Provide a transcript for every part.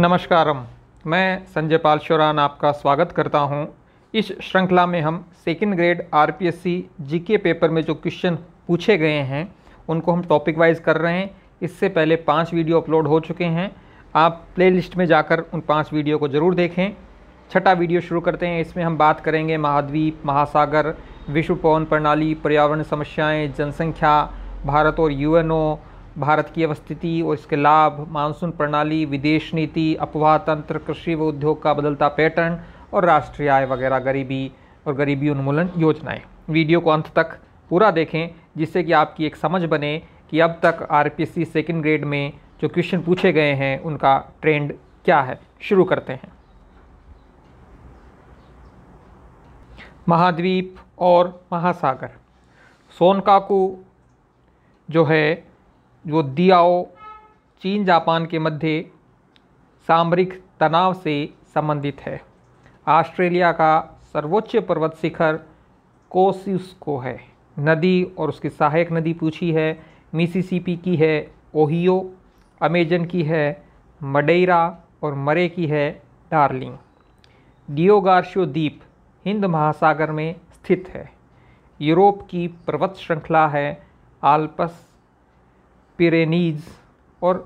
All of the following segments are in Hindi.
नमस्कारम मैं संजय पाल शोरान आपका स्वागत करता हूं इस श्रृंखला में हम second grade RPSC GK paper में जो क्वेश्चन पूछे गए हैं उनको हम टॉपिक वाइज कर रहे हैं इससे पहले पांच वीडियो अपलोड हो चुके हैं आप प्लेलिस्ट में जाकर उन पांच वीडियो को ज़रूर देखें छठा वीडियो शुरू करते हैं इसमें हम बात करेंगे महाद्वीप महासागर विश्व पवन प्रणाली पर्यावरण समस्याएँ जनसंख्या भारत और यू भारत की अवस्थिति और इसके लाभ मानसून प्रणाली विदेश नीति अपवाह तंत्र कृषि व उद्योग का बदलता पैटर्न और राष्ट्रीय आय वगैरह गरीबी और गरीबी उन्मूलन योजनाएं वीडियो को अंत तक पूरा देखें जिससे कि आपकी एक समझ बने कि अब तक आर पी सेकेंड ग्रेड में जो क्वेश्चन पूछे गए हैं उनका ट्रेंड क्या है शुरू करते हैं महाद्वीप और महासागर सोनकाकू जो है जो दियाओ चीन जापान के मध्य सामरिक तनाव से संबंधित है ऑस्ट्रेलिया का सर्वोच्च पर्वत शिखर कोसिस्को है नदी और उसकी सहायक नदी पूछी है मिसिसिपी की है ओहियो अमेजन की है मडेरा और मरे की है डार्लिंग डियोगार्शियो द्वीप हिंद महासागर में स्थित है यूरोप की पर्वत श्रृंखला है आल्पस पिरेनीज और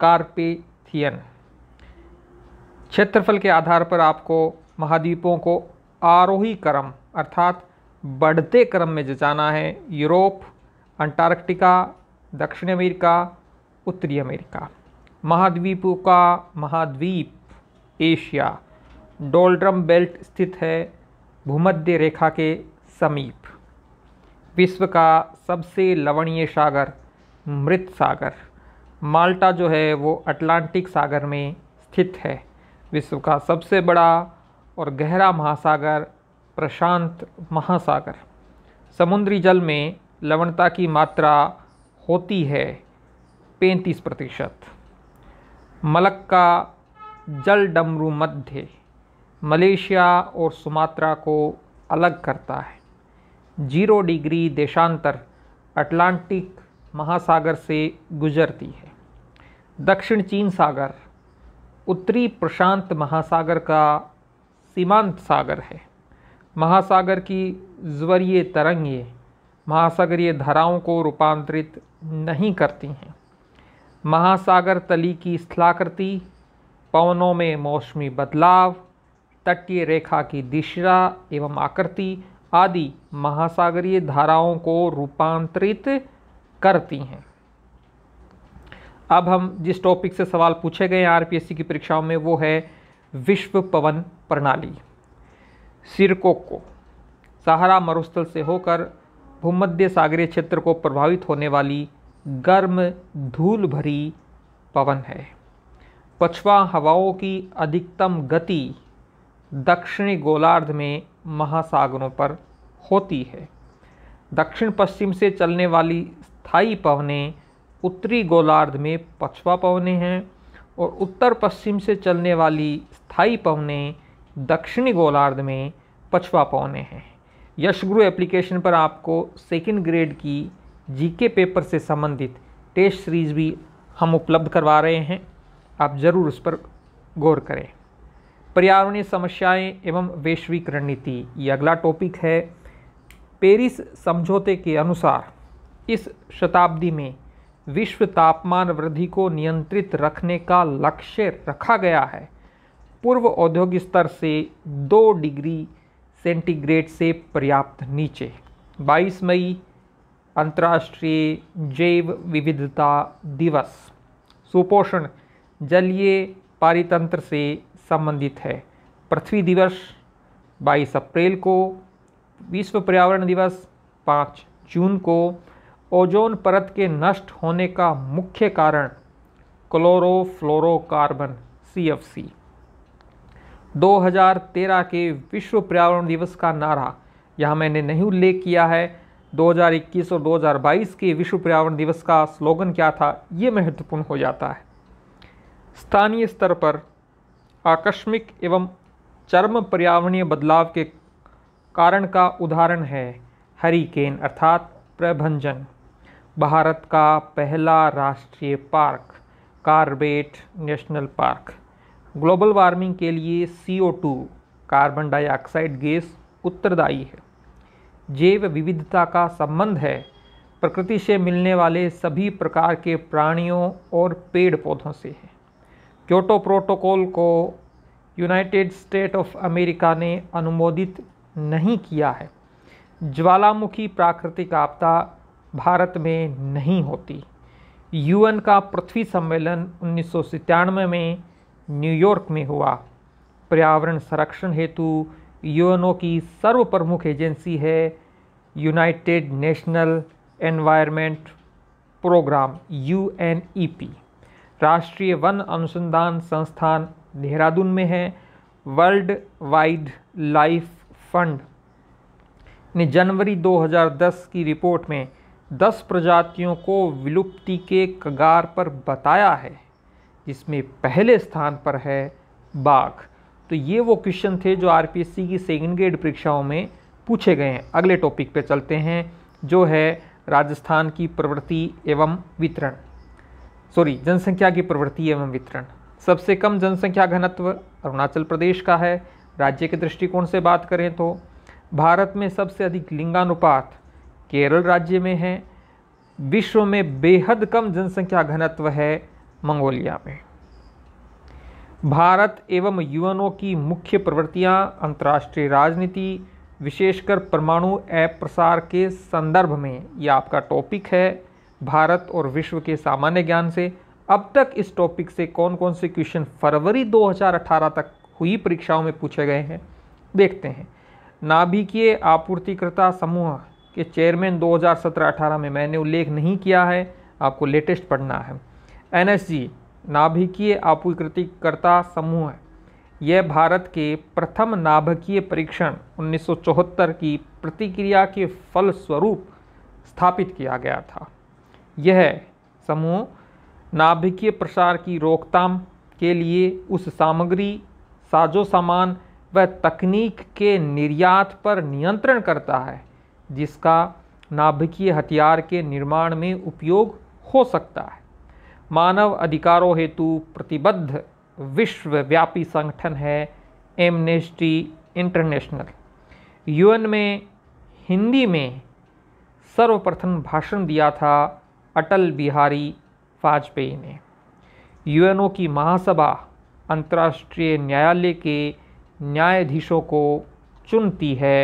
कारपेथियन क्षेत्रफल के आधार पर आपको महाद्वीपों को आरोही क्रम अर्थात बढ़ते क्रम में जचाना है यूरोप अंटार्कटिका दक्षिण अमेरिका उत्तरी अमेरिका महाद्वीपों का महाद्वीप एशिया डोल्ड्रम बेल्ट स्थित है भूमध्य रेखा के समीप विश्व का सबसे लवणीय सागर मृत सागर माल्टा जो है वो अटलांटिक सागर में स्थित है विश्व का सबसे बड़ा और गहरा महासागर प्रशांत महासागर समुद्री जल में लवणता की मात्रा होती है 35 प्रतिशत मलक्का जल डमरू मध्य मलेशिया और सुमात्रा को अलग करता है जीरो डिग्री देशांतर अटलांटिक महासागर से गुजरती है दक्षिण चीन सागर उत्तरी प्रशांत महासागर का सीमांत सागर है महासागर की ज्वरीय तरंगे महासागरीय धाराओं को रूपांतरित नहीं करती हैं महासागर तली की स्थलाकृति पवनों में मौसमी बदलाव तटीय रेखा की दिशा एवं आकृति आदि महासागरीय धाराओं को रूपांतरित करती हैं अब हम जिस टॉपिक से सवाल पूछे गए आरपीएससी की परीक्षाओं में वो है विश्व पवन प्रणाली सिरकोको सहारा मरुस्थल से होकर भूमध्य सागरीय क्षेत्र को प्रभावित होने वाली गर्म धूल भरी पवन है पछवा हवाओं की अधिकतम गति दक्षिणी गोलार्ध में महासागरों पर होती है दक्षिण पश्चिम से चलने वाली अस्थाई पवने उत्तरी गोलार्ध में पछवा पवने हैं और उत्तर पश्चिम से चलने वाली स्थाई पवने दक्षिणी गोलार्ध में पछवा पवने हैं यशगुरु एप्लीकेशन पर आपको सेकेंड ग्रेड की जीके पेपर से संबंधित टेस्ट सीरीज़ भी हम उपलब्ध करवा रहे हैं आप ज़रूर उस पर गौर करें पर्यावरणीय समस्याएं एवं वैश्विक रणनीति ये अगला टॉपिक है पेरिस समझौते के अनुसार इस शताब्दी में विश्व तापमान वृद्धि को नियंत्रित रखने का लक्ष्य रखा गया है पूर्व औद्योगिक स्तर से दो डिग्री सेंटीग्रेड से पर्याप्त नीचे 22 मई अंतर्राष्ट्रीय जैव विविधता दिवस सुपोषण जलीय पारितंत्र से संबंधित है पृथ्वी दिवस 22 अप्रैल को विश्व पर्यावरण दिवस 5 जून को ओजोन परत के नष्ट होने का मुख्य कारण क्लोरोफ्लोरोकार्बन सी 2013 के विश्व पर्यावरण दिवस का नारा यह मैंने नहीं उल्लेख किया है 2021 और 2022 के विश्व पर्यावरण दिवस का स्लोगन क्या था ये महत्वपूर्ण हो जाता है स्थानीय स्तर पर आकस्मिक एवं चर्म पर्यावरणीय बदलाव के कारण का उदाहरण है हरिकेन अर्थात प्रभंजन भारत का पहला राष्ट्रीय park Corbett national park global warming के लिए टू कार्बन डाइऑक्साइड गैस उत्तरदायी है जैव विविधता का संबंध है प्रकृति से मिलने वाले सभी प्रकार के प्राणियों और पेड़ पौधों से है क्योटो प्रोटोकॉल को यूनाइटेड स्टेट ऑफ अमेरिका ने अनुमोदित नहीं किया है ज्वालामुखी प्राकृतिक आपदा भारत में नहीं होती यूएन का पृथ्वी सम्मेलन उन्नीस में न्यूयॉर्क में हुआ पर्यावरण संरक्षण हेतु यूएनओ की सर्व प्रमुख एजेंसी है यूनाइटेड नेशनल एनवायरनमेंट प्रोग्राम यू राष्ट्रीय वन अनुसंधान संस्थान देहरादून में है वर्ल्ड वाइड लाइफ फंड ने जनवरी 2010 की रिपोर्ट में दस प्रजातियों को विलुप्ति के कगार पर बताया है जिसमें पहले स्थान पर है बाघ तो ये वो क्वेश्चन थे जो आरपीएससी की सेकेंड ग्रेड परीक्षाओं में पूछे गए हैं अगले टॉपिक पे चलते हैं जो है राजस्थान की प्रवृत्ति एवं वितरण सॉरी जनसंख्या की प्रवृत्ति एवं वितरण सबसे कम जनसंख्या घनत्व अरुणाचल प्रदेश का है राज्य के दृष्टिकोण से बात करें तो भारत में सबसे अधिक लिंगानुपात केरल राज्य में है विश्व में बेहद कम जनसंख्या घनत्व है मंगोलिया में भारत एवं यूएनओ की मुख्य प्रवृत्तियां अंतर्राष्ट्रीय राजनीति विशेषकर परमाणु प्रसार के संदर्भ में यह आपका टॉपिक है भारत और विश्व के सामान्य ज्ञान से अब तक इस टॉपिक से कौन कौन से क्वेश्चन फरवरी 2018 तक हुई परीक्षाओं में पूछे गए हैं देखते हैं नाभिकीय आपूर्तिकर्ता समूह के चेयरमैन 2017-18 में मैंने उल्लेख नहीं किया है आपको लेटेस्ट पढ़ना है एनएसजी नाभिकीय आपूर्तिकर्ता समूह है यह भारत के प्रथम नाभिकीय परीक्षण 1974 की प्रतिक्रिया के फलस्वरूप स्थापित किया गया था यह समूह नाभिकीय प्रसार की रोकथाम के लिए उस सामग्री साजो सामान व तकनीक के निर्यात पर नियंत्रण करता है जिसका नाभिकीय हथियार के निर्माण में उपयोग हो सकता है मानव अधिकारों हेतु प्रतिबद्ध विश्वव्यापी संगठन है एमनेस्टी इंटरनेशनल यूएन में हिंदी में सर्वप्रथम भाषण दिया था अटल बिहारी वाजपेयी ने यूएनओ की महासभा अंतर्राष्ट्रीय न्यायालय के न्यायाधीशों को चुनती है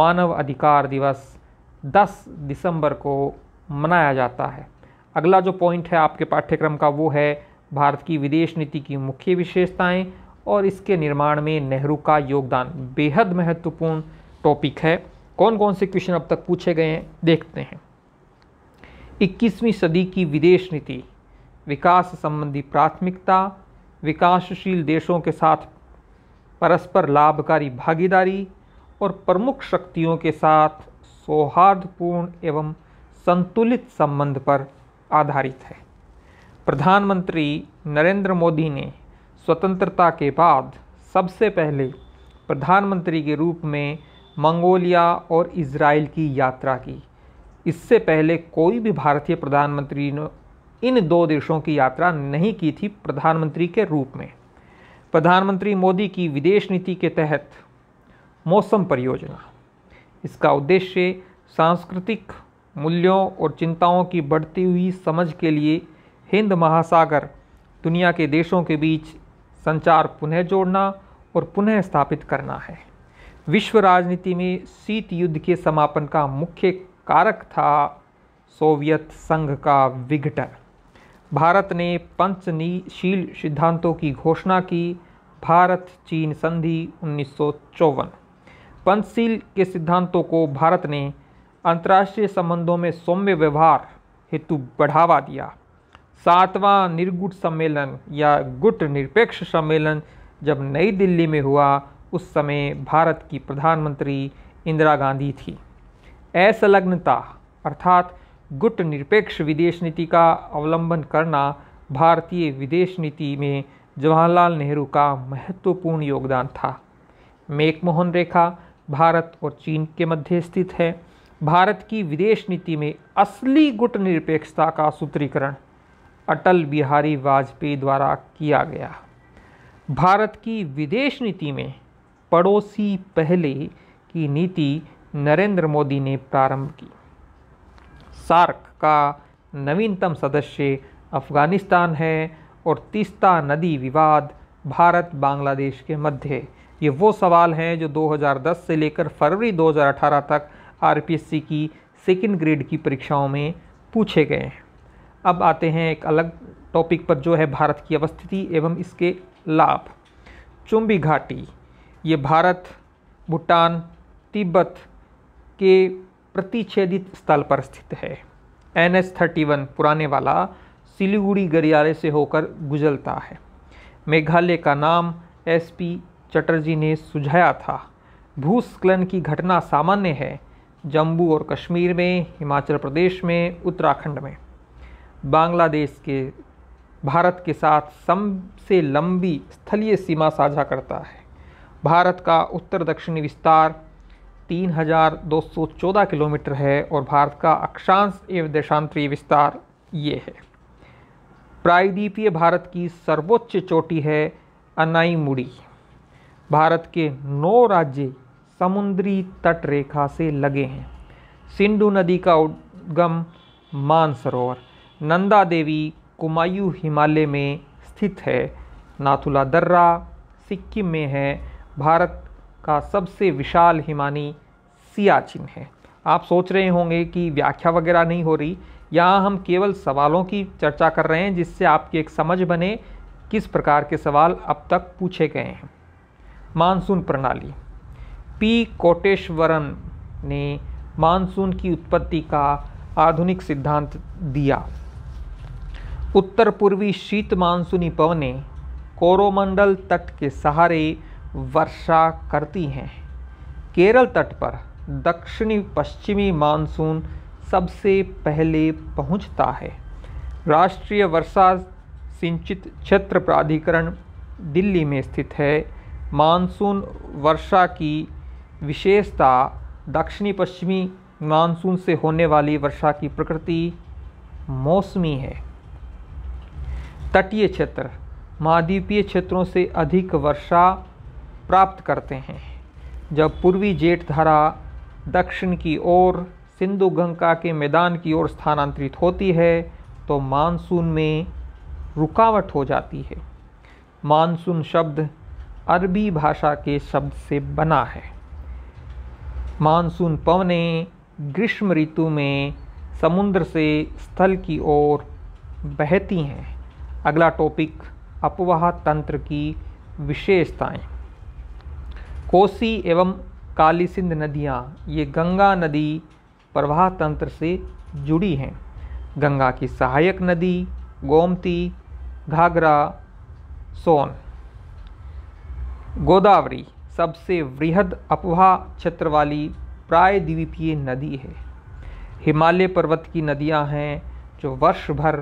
मानव अधिकार दिवस 10 दिसंबर को मनाया जाता है अगला जो पॉइंट है आपके पाठ्यक्रम का वो है भारत की विदेश नीति की मुख्य विशेषताएं और इसके निर्माण में नेहरू का योगदान बेहद महत्वपूर्ण टॉपिक है कौन कौन से क्वेश्चन अब तक पूछे गए हैं देखते हैं 21वीं सदी की विदेश नीति विकास संबंधी प्राथमिकता विकासशील देशों के साथ परस्पर लाभकारी भागीदारी और प्रमुख शक्तियों के साथ सौहार्दपूर्ण एवं संतुलित संबंध पर आधारित है प्रधानमंत्री नरेंद्र मोदी ने स्वतंत्रता के बाद सबसे पहले प्रधानमंत्री के रूप में मंगोलिया और इसराइल की यात्रा की इससे पहले कोई भी भारतीय प्रधानमंत्री ने इन दो देशों की यात्रा नहीं की थी प्रधानमंत्री के रूप में प्रधानमंत्री मोदी की विदेश नीति के तहत मौसम परियोजना इसका उद्देश्य सांस्कृतिक मूल्यों और चिंताओं की बढ़ती हुई समझ के लिए हिंद महासागर दुनिया के देशों के बीच संचार पुनः जोड़ना और पुनः स्थापित करना है विश्व राजनीति में शीत युद्ध के समापन का मुख्य कारक था सोवियत संघ का विघटन भारत ने पंचनीशील सिद्धांतों की घोषणा की भारत चीन संधि उन्नीस पंचशील के सिद्धांतों को भारत ने अंतर्राष्ट्रीय संबंधों में सौम्य व्यवहार हेतु बढ़ावा दिया सातवां निर्गुट सम्मेलन या गुट निरपेक्ष सम्मेलन जब नई दिल्ली में हुआ उस समय भारत की प्रधानमंत्री इंदिरा गांधी थी असलग्नता अर्थात गुट निरपेक्ष विदेश नीति का अवलंबन करना भारतीय विदेश नीति में जवाहरलाल नेहरू का महत्वपूर्ण योगदान था मेकमोहन रेखा भारत और चीन के मध्य स्थित है भारत की विदेश नीति में असली गुट निरपेक्षता का सूत्रीकरण अटल बिहारी वाजपेयी द्वारा किया गया भारत की विदेश नीति में पड़ोसी पहले की नीति नरेंद्र मोदी ने प्रारंभ की सार्क का नवीनतम सदस्य अफगानिस्तान है और तीस्ता नदी विवाद भारत बांग्लादेश के मध्य ये वो सवाल हैं जो 2010 से लेकर फरवरी 2018 तक आर की सेकेंड ग्रेड की परीक्षाओं में पूछे गए हैं अब आते हैं एक अलग टॉपिक पर जो है भारत की अवस्थिति एवं इसके लाभ चुंबी घाटी ये भारत भूटान तिब्बत के प्रतिच्छेदित स्थल पर स्थित है एन एस थर्टी वन पुराने वाला सिलीगुड़ी गलियारे से होकर गुजरता है मेघालय का नाम एस पी चटर्जी ने सुझाया था भूस्खलन की घटना सामान्य है जम्मू और कश्मीर में हिमाचल प्रदेश में उत्तराखंड में बांग्लादेश के भारत के साथ सबसे लंबी स्थलीय सीमा साझा करता है भारत का उत्तर दक्षिणी विस्तार 3,214 किलोमीटर है और भारत का अक्षांश एवं देशांतरीय विस्तार ये है प्रायद्वीपीय भारत की सर्वोच्च चोटी है अनाईमुड़ी भारत के नौ राज्य समुद्री तट रेखा से लगे हैं सिंधु नदी का उद्गम मानसरोवर नंदा देवी कुमायूं हिमालय में स्थित है नाथुला दर्रा सिक्किम में है भारत का सबसे विशाल हिमानी सियाचिन है आप सोच रहे होंगे कि व्याख्या वगैरह नहीं हो रही यहाँ हम केवल सवालों की चर्चा कर रहे हैं जिससे आपकी एक समझ बने किस प्रकार के सवाल अब तक पूछे गए हैं मानसून प्रणाली पी कोटेश्वरन ने मानसून की उत्पत्ति का आधुनिक सिद्धांत दिया उत्तर पूर्वी शीत मानसूनी पवनें कोरोमंडल तट के सहारे वर्षा करती हैं केरल तट पर दक्षिणी पश्चिमी मानसून सबसे पहले पहुंचता है राष्ट्रीय वर्षा सिंचित क्षेत्र प्राधिकरण दिल्ली में स्थित है मानसून वर्षा की विशेषता दक्षिणी पश्चिमी मानसून से होने वाली वर्षा की प्रकृति मौसमी है तटीय क्षेत्र महाद्वीपीय क्षेत्रों से अधिक वर्षा प्राप्त करते हैं जब पूर्वी जेठ धारा दक्षिण की ओर सिंधु गंगा के मैदान की ओर स्थानांतरित होती है तो मानसून में रुकावट हो जाती है मानसून शब्द अरबी भाषा के शब्द से बना है मानसून पवने ग्रीष्म ऋतु में समुद्र से स्थल की ओर बहती हैं अगला टॉपिक अपवाह तंत्र की विशेषताएं कोसी एवं काली सिंध नदियाँ ये गंगा नदी प्रवाह तंत्र से जुड़ी हैं गंगा की सहायक नदी गोमती घाघरा सोन गोदावरी सबसे वृहद अपवाह क्षेत्र वाली प्रायद्वीपीय नदी है हिमालय पर्वत की नदियां हैं जो वर्ष भर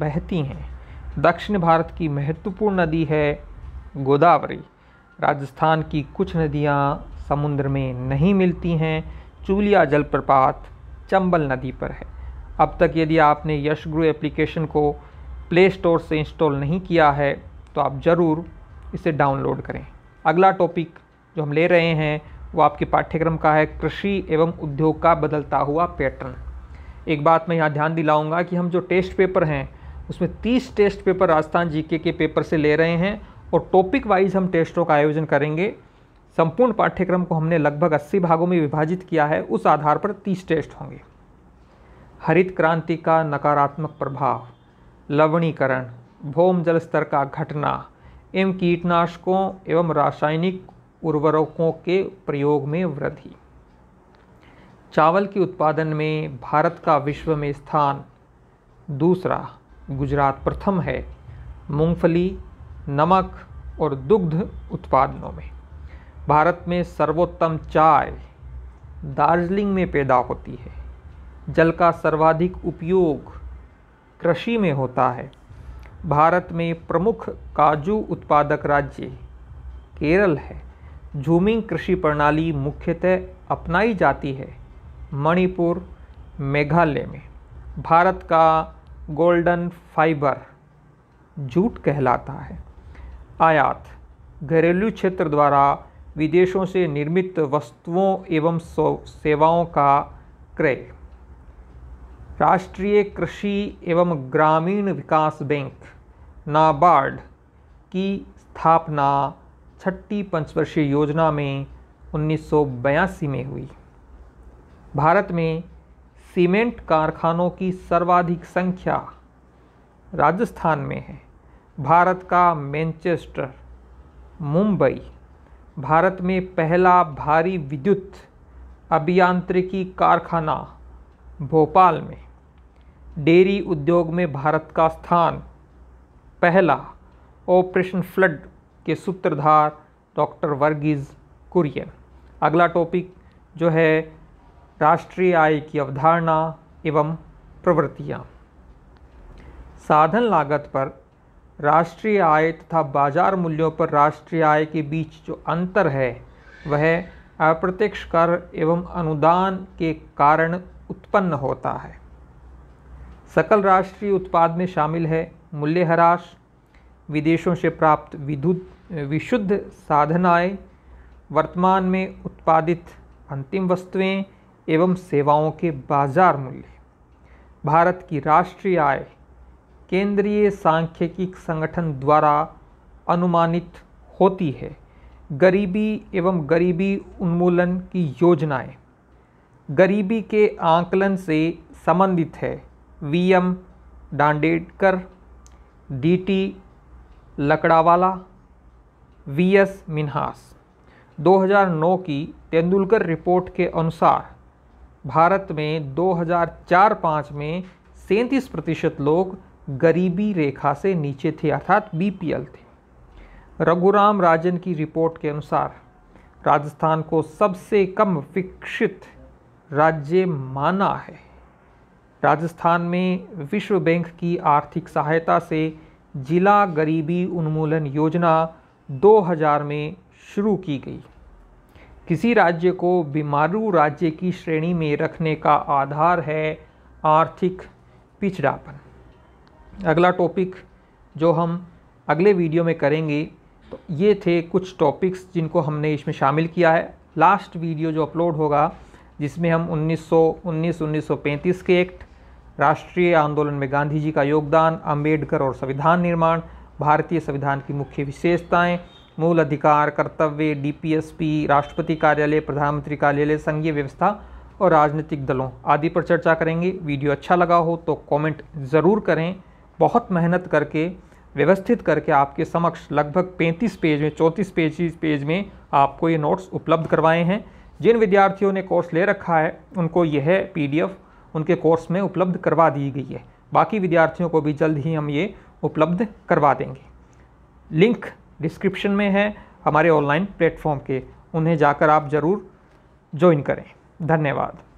बहती हैं दक्षिण भारत की महत्वपूर्ण नदी है गोदावरी राजस्थान की कुछ नदियां समुद्र में नहीं मिलती हैं चूलिया जलप्रपात चंबल नदी पर है अब तक यदि आपने यश गुरु एप्लीकेशन को प्ले स्टोर से इंस्टॉल नहीं किया है तो आप ज़रूर इसे डाउनलोड करें अगला टॉपिक जो हम ले रहे हैं वो आपके पाठ्यक्रम का है कृषि एवं उद्योग का बदलता हुआ पैटर्न एक बात मैं यहाँ ध्यान दिलाऊंगा कि हम जो टेस्ट पेपर हैं उसमें 30 टेस्ट पेपर राजस्थान जीके के पेपर से ले रहे हैं और टॉपिक वाइज हम टेस्टों का आयोजन करेंगे संपूर्ण पाठ्यक्रम को हमने लगभग 80 भागों में विभाजित किया है उस आधार पर 30 टेस्ट होंगे हरित क्रांति का नकारात्मक प्रभाव लवणीकरण भौम जल स्तर का घटना एवं कीटनाशकों एवं रासायनिक उर्वरकों के प्रयोग में वृद्धि चावल के उत्पादन में भारत का विश्व में स्थान दूसरा गुजरात प्रथम है मूंगफली नमक और दुग्ध उत्पादनों में भारत में सर्वोत्तम चाय दार्जिलिंग में पैदा होती है जल का सर्वाधिक उपयोग कृषि में होता है भारत में प्रमुख काजू उत्पादक राज्य केरल है झूमिंग कृषि प्रणाली मुख्यतः अपनाई जाती है मणिपुर मेघालय में भारत का गोल्डन फाइबर जूट कहलाता है आयात घरेलू क्षेत्र द्वारा विदेशों से निर्मित वस्तुओं एवं सेवाओं का क्रय राष्ट्रीय कृषि एवं ग्रामीण विकास बैंक नाबार्ड की स्थापना छठी पंचवर्षीय योजना में 1982 में हुई भारत में सीमेंट कारखानों की सर्वाधिक संख्या राजस्थान में है भारत का मैनचेस्टर मुंबई भारत में पहला भारी विद्युत अभियांत्रिकी कारखाना भोपाल में डेयरी उद्योग में भारत का स्थान पहला ऑपरेशन फ्लड के सूत्रधार डॉक्टर वर्गीज कुरियन अगला टॉपिक जो है राष्ट्रीय आय की अवधारणा एवं प्रवृत्तियाँ साधन लागत पर राष्ट्रीय आय तथा बाजार मूल्यों पर राष्ट्रीय आय के बीच जो अंतर है वह अप्रत्यक्ष कर एवं अनुदान के कारण उत्पन्न होता है सकल राष्ट्रीय उत्पाद में शामिल है मूल्यह्रास विदेशों से प्राप्त विद्युत विशुद्ध साधनाएं वर्तमान में उत्पादित अंतिम वस्तुएं एवं सेवाओं के बाजार मूल्य भारत की राष्ट्रीय आय केंद्रीय सांख्यिकी संगठन द्वारा अनुमानित होती है गरीबी एवं गरीबी उन्मूलन की योजनाएं गरीबी के आंकलन से संबंधित है V M Dandekar D T Lakdawala V S Minhas 2009 की तेंदुलकर रिपोर्ट के अनुसार भारत में 2004-5 में सैंतीस प्रतिशत लोग गरीबी रेखा से नीचे थे अर्थात बीपीएल थे रघुराम राजन की रिपोर्ट के अनुसार राजस्थान को सबसे कम विकसित राज्य माना है राजस्थान में विश्व बैंक की आर्थिक सहायता से जिला गरीबी उन्मूलन योजना 2000 में शुरू की गई किसी राज्य को बीमारू राज्य की श्रेणी में रखने का आधार है आर्थिक पिछड़ापन अगला टॉपिक जो हम अगले वीडियो में करेंगे तो ये थे कुछ टॉपिक्स जिनको हमने इसमें शामिल किया है लास्ट वीडियो जो अपलोड होगा जिसमें हम 1919 1935 के एक्ट राष्ट्रीय आंदोलन में गांधी जी का योगदान अंबेडकर और संविधान निर्माण भारतीय संविधान की मुख्य विशेषताएं मूल अधिकार कर्तव्य डीपीएसपी राष्ट्रपति कार्यालय प्रधानमंत्री कार्यालय संघीय व्यवस्था और राजनीतिक दलों आदि पर चर्चा करेंगे वीडियो अच्छा लगा हो तो कमेंट ज़रूर करें बहुत मेहनत करके व्यवस्थित करके आपके समक्ष लगभग 35 पेज में 34 पेज पेज में आपको ये नोट्स उपलब्ध करवाए हैं जिन विद्यार्थियों ने कोर्स ले रखा है उनको यह पी उनके कोर्स में उपलब्ध करवा दी गई है बाकी विद्यार्थियों को भी जल्द ही हम ये उपलब्ध करवा देंगे लिंक डिस्क्रिप्शन में है हमारे ऑनलाइन प्लेटफॉर्म के उन्हें जाकर आप ज़रूर ज्वाइन करें धन्यवाद